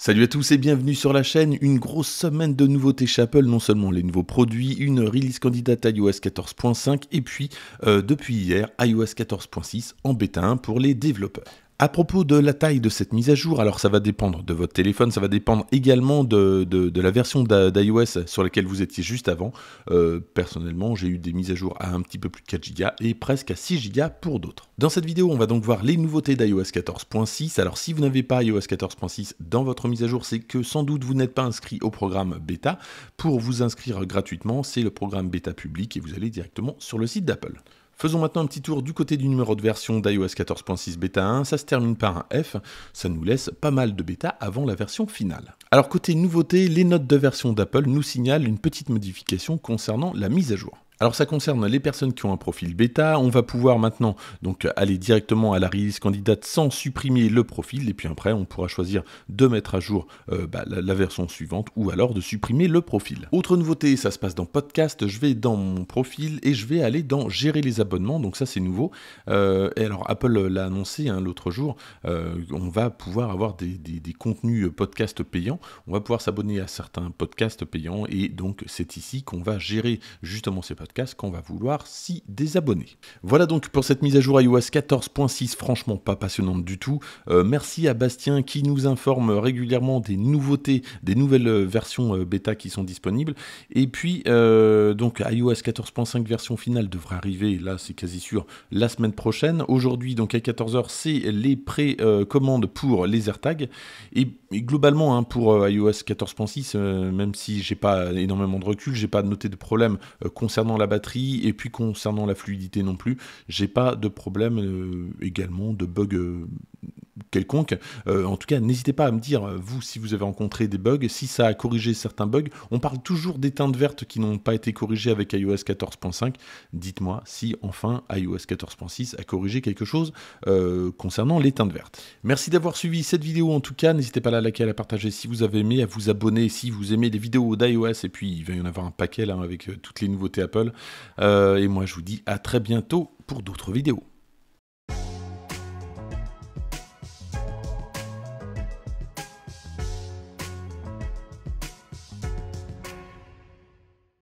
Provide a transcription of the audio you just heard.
Salut à tous et bienvenue sur la chaîne, une grosse semaine de nouveautés chez Apple, non seulement les nouveaux produits, une release candidate iOS 14.5 et puis euh, depuis hier iOS 14.6 en bêta 1 pour les développeurs. À propos de la taille de cette mise à jour, alors ça va dépendre de votre téléphone, ça va dépendre également de, la version d'iOS sur laquelle vous étiez juste avant. Euh, personnellement, j'ai eu des mises à jour à un petit peu plus de 4 Go et presque à 6 Go pour d'autres. Dans cette vidéo, on va donc voir les nouveautés d'iOS 14.6. Alors si vous n'avez pas iOS 14.6 dans votre mise à jour, c'est que sans doute vous n'êtes pas inscrit au programme bêta. Pour vous inscrire gratuitement, c'est le programme bêta public et vous allez directement sur le site d'Apple. Faisons maintenant un petit tour du côté du numéro de version d'iOS 14.6 bêta 1, ça se termine par un F, ça nous laisse pas mal de bêta avant la version finale. Alors côté nouveauté, les notes de version d'Apple nous signalent une petite modification concernant la mise à jour. Alors ça concerne les personnes qui ont un profil bêta, on va pouvoir maintenant donc aller directement à la release candidate sans supprimer le profil et puis après on pourra choisir de mettre à jour euh, bah, la, version suivante ou alors de supprimer le profil. Autre nouveauté, ça se passe dans podcast, je vais dans mon profil et je vais aller dans gérer les abonnements, donc ça c'est nouveau. Euh, et alors Apple l'a annoncé hein, l'autre jour, euh, on va pouvoir avoir des, contenus podcast payants, on va pouvoir s'abonner à certains podcasts payants et donc c'est ici qu'on va gérer justement ces personnes podcast qu'on va vouloir s'y désabonner. Voilà donc pour cette mise à jour iOS 14.6, franchement pas passionnante du tout. Euh, merci à Bastien qui nous informe régulièrement des nouveautés, des nouvelles euh, versions euh, bêta qui sont disponibles. Et puis, donc iOS 14.5 version finale devrait arriver, là c'est quasi sûr, la semaine prochaine. Aujourd'hui, donc à 14h, c'est les pré-commandes pour les AirTags. Et, et globalement, hein, pour iOS 14.6, même si j'ai pas énormément de recul, j'ai pas noté de problème concernant la batterie et puis concernant la fluidité non plus, j'ai pas de problème euh, également de bug euh, quelconque. Euh, en tout cas, n'hésitez pas à me dire, euh, vous, si vous avez rencontré des bugs, si ça a corrigé certains bugs. On parle toujours des teintes vertes qui n'ont pas été corrigées avec iOS 14.5. Dites-moi si enfin iOS 14.6 a corrigé quelque chose euh, concernant les teintes vertes. Merci d'avoir suivi cette vidéo en tout cas. N'hésitez pas à la liker, à la partager si vous avez aimé, à vous abonner si vous aimez les vidéos d'iOS. Et puis, il va y en avoir un paquet là avec toutes les nouveautés Apple. et moi, je vous dis à très bientôt pour d'autres vidéos.